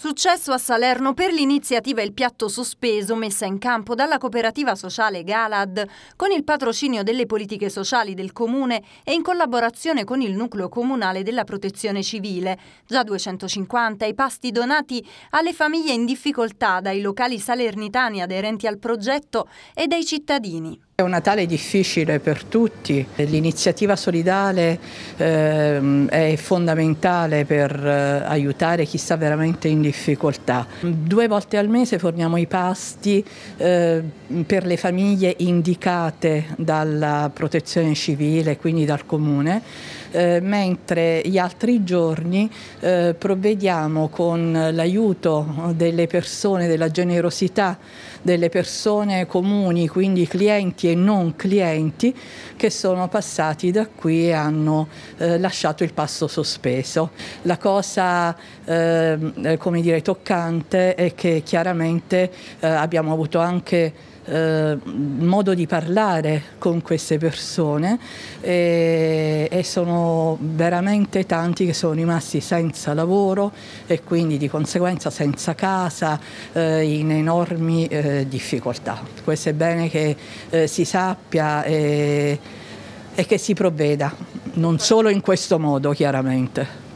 Successo a Salerno per l'iniziativa Il piatto sospeso messa in campo dalla cooperativa sociale Galad con il patrocinio delle politiche sociali del comune e in collaborazione con il nucleo comunale della protezione civile. Già 250 i pasti donati alle famiglie in difficoltà dai locali salernitani aderenti al progetto e dai cittadini. È un Natale difficile per tutti, l'iniziativa solidale eh, è fondamentale per eh, aiutare chi sta veramente in difficoltà. Due volte al mese forniamo i pasti eh, per le famiglie indicate dalla protezione civile, quindi dal comune, eh, mentre gli altri giorni eh, provvediamo con l'aiuto delle persone, della generosità delle persone comuni, quindi clienti e non clienti, che sono passati da qui e hanno eh, lasciato il passo sospeso. La cosa, ehm, eh, come dire, toccante è che chiaramente eh, abbiamo avuto anche eh, modo di parlare con queste persone e, e, sono veramente tanti che sono rimasti senza lavoro e quindi di conseguenza senza casa, eh, in enormi eh, difficoltà. Questo è bene che eh, si sappia e, e che si provveda, non solo in questo modo chiaramente.